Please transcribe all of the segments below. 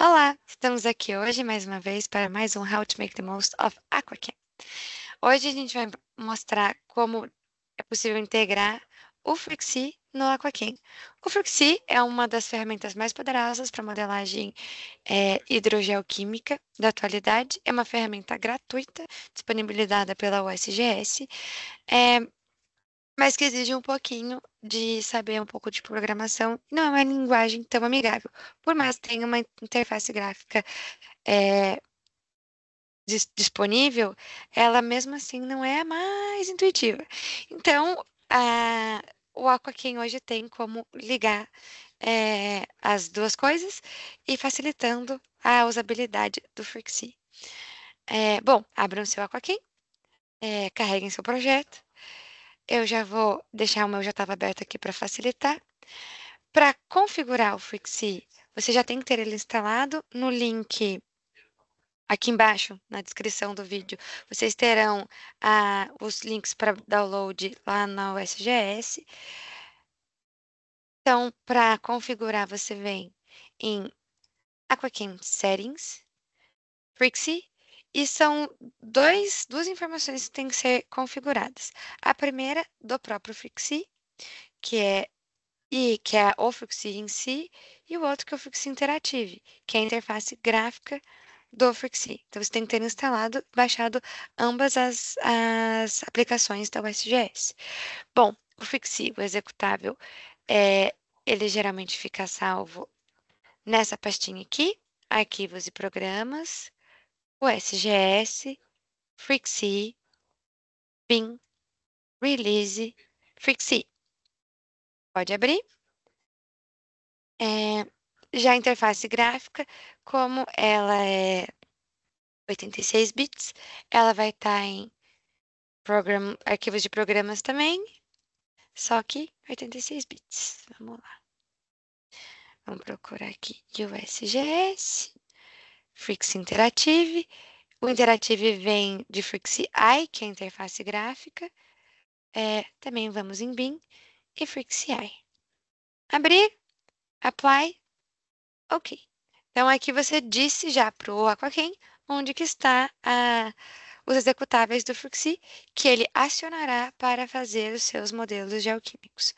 Olá, estamos aqui hoje mais uma vez para mais um How to Make the Most of AquaCam. Hoje a gente vai mostrar como é possível integrar o Frixi no AquaCam. O Frixi é uma das ferramentas mais poderosas para modelagem é, hidrogeoquímica da atualidade. É uma ferramenta gratuita, disponibilizada pela USGS. É, mas que exige um pouquinho de saber um pouco de programação. Não é uma linguagem tão amigável, por mais que tenha uma interface gráfica é, dis disponível, ela mesmo assim não é mais intuitiva. Então, a, o Aquakin hoje tem como ligar é, as duas coisas e facilitando a usabilidade do Frixie. É, bom, abram seu Aquakin, é, carreguem seu projeto, eu já vou deixar o meu já estava aberto aqui para facilitar. Para configurar o Fixi, você já tem que ter ele instalado no link aqui embaixo, na descrição do vídeo. Vocês terão ah, os links para download lá na USGS. Então, para configurar, você vem em AquaCam Settings, Frixie e são dois, duas informações que têm que ser configuradas. A primeira, do próprio Fixi, que é e que é o Fixi em si, e o outro que é o Fixi Interactive, que é a interface gráfica do Fixi. Então, você tem que ter instalado, baixado ambas as, as aplicações da USGS. Bom, o Fixi, o executável, é, ele geralmente fica salvo nessa pastinha aqui, arquivos e programas, o SGS, Frixie, Bin, Release, Frixie. Pode abrir. É, já a interface gráfica, como ela é 86 bits, ela vai estar tá em program, arquivos de programas também, só que 86 bits. Vamos lá. Vamos procurar aqui USGS. Freaks Interactive. O Interactive vem de Freaks AI, que é a interface gráfica. É, também vamos em BIM e Freaks AI. Abrir, apply, ok. Então, aqui você disse já para o Aquaken onde que está a, os executáveis do Fruxi, que ele acionará para fazer os seus modelos geoquímicos.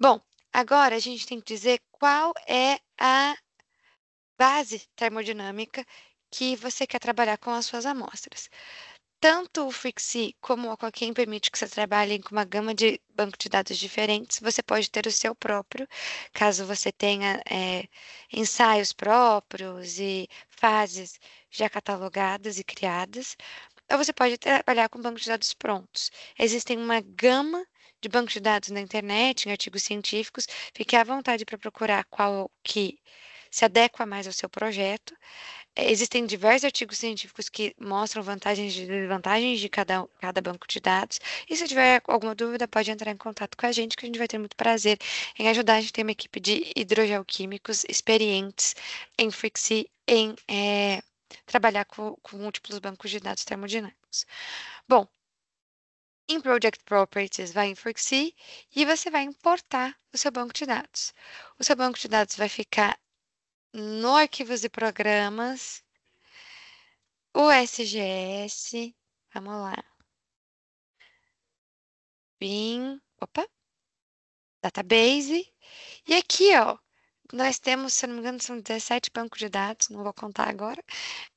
Bom, agora a gente tem que dizer qual é a base termodinâmica que você quer trabalhar com as suas amostras. Tanto o Frixi como o Aquaquim permite que você trabalhe com uma gama de banco de dados diferentes. Você pode ter o seu próprio, caso você tenha é, ensaios próprios e fases já catalogadas e criadas. Ou você pode trabalhar com banco de dados prontos. Existem uma gama de bancos de dados na internet, em artigos científicos. Fique à vontade para procurar qual que se adequa mais ao seu projeto. É, existem diversos artigos científicos que mostram vantagens e desvantagens de cada, cada banco de dados. E se tiver alguma dúvida, pode entrar em contato com a gente, que a gente vai ter muito prazer em ajudar. A gente tem uma equipe de hidrogeoquímicos experientes em Frixi em é, trabalhar com, com múltiplos bancos de dados termodinâmicos. Bom, em Project Properties vai em Frixi e você vai importar o seu banco de dados. O seu banco de dados vai ficar no Arquivos e Programas, o SGS, vamos lá. BIM, opa, database. E aqui, ó, nós temos, se não me engano, são 17 bancos de dados, não vou contar agora,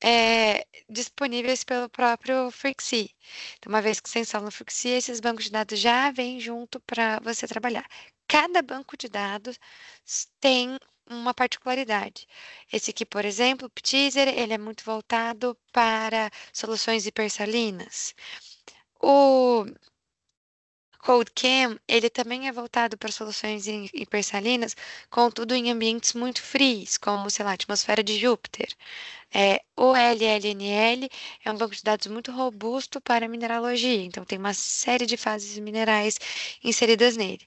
é, disponíveis pelo próprio Frixi. Então, uma vez que você instala no Frixi, esses bancos de dados já vêm junto para você trabalhar. Cada banco de dados tem uma particularidade. Esse aqui, por exemplo, o Ptizer, ele é muito voltado para soluções hipersalinas. O Cold Cam, ele também é voltado para soluções hipersalinas, contudo em ambientes muito frios, como, sei lá, a atmosfera de Júpiter. É, o LLNL é um banco de dados muito robusto para mineralogia, então tem uma série de fases minerais inseridas nele.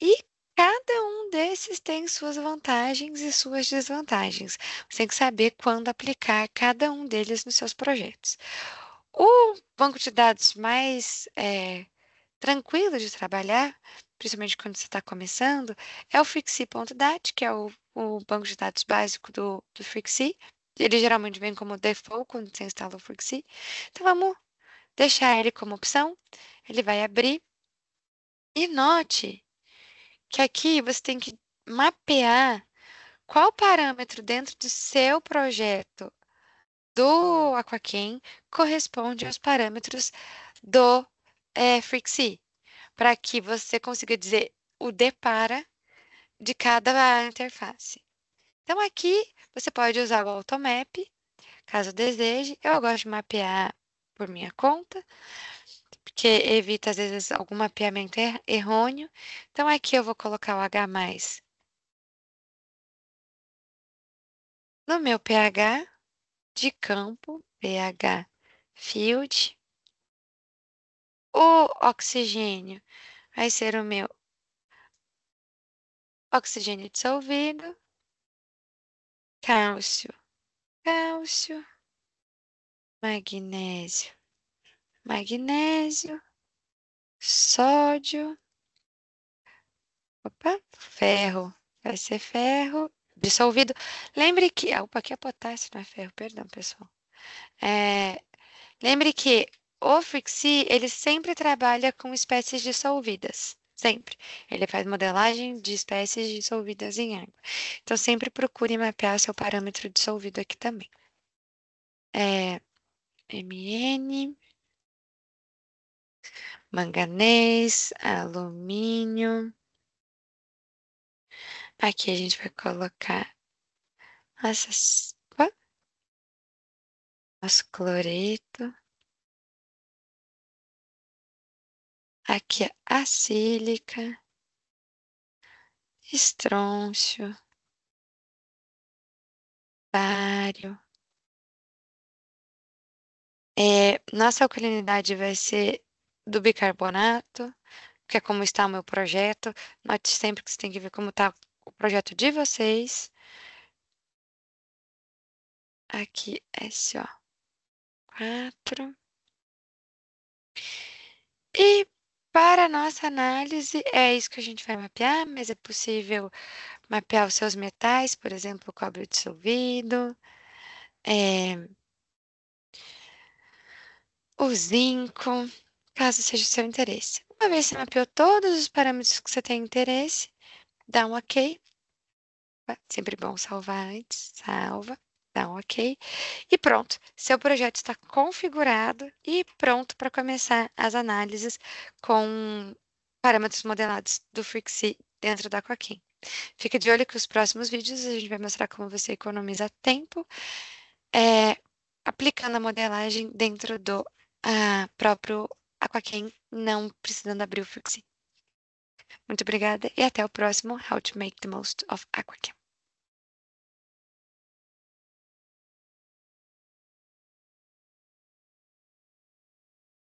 E cada um esses têm suas vantagens e suas desvantagens. Você tem que saber quando aplicar cada um deles nos seus projetos. O banco de dados mais é, tranquilo de trabalhar, principalmente quando você está começando, é o Frixi.dat, que é o, o, banco de dados básico do, do Frixi. Ele geralmente vem como default quando você instala o Frixi. Então, vamos deixar ele como opção. Ele vai abrir. E note que aqui você tem que mapear qual parâmetro dentro do seu projeto do Aquaquem corresponde aos parâmetros do é, para que você consiga dizer o depara de cada interface. Então, aqui você pode usar o AutoMap, caso deseje. Eu gosto de mapear por minha conta, porque evita, às vezes, algum mapeamento er-, errôneo. Então, aqui eu vou colocar o H+, No meu pH de campo, pH field, o oxigênio vai ser o meu oxigênio dissolvido, cálcio, cálcio, magnésio, magnésio, sódio, opa, ferro, vai ser ferro dissolvido. Lembre que. Ah, opa, aqui é potássio, não é ferro, perdão, pessoal. É, lembre que o Frixi, ele sempre trabalha com espécies dissolvidas. Sempre. Ele faz modelagem de espécies dissolvidas em água. Então, sempre procure mapear seu parâmetro dissolvido aqui também. É, MN, manganês, alumínio, Aqui a gente vai colocar essas, nosso cloreto. Aqui é a sílica, estrôncio, bário. É, nossa alcalinidade vai ser do bicarbonato, que é como está o meu projeto. Note sempre que você tem que ver como está o projeto de vocês. Aqui, SO quatro E para nossa análise, é isso que a gente vai mapear, mas é possível mapear os seus metais, por exemplo, cobre dissolvido, é, o zinco, caso seja o seu interesse. Uma vez que você mapeou todos os parâmetros que você tem interesse, dá um ok. Sempre bom salvar antes, salva, dá um ok. E pronto, seu projeto está configurado e pronto para começar as análises com parâmetros modelados do Frixi dentro da Coquim. Fica de olho que os próximos vídeos a gente vai mostrar como você economiza tempo é, aplicando a modelagem dentro do ah, próprio Aquaquem, não precisando abrir o Frixi. Muito obrigada e até o próximo How to Make the Most of Aquacam.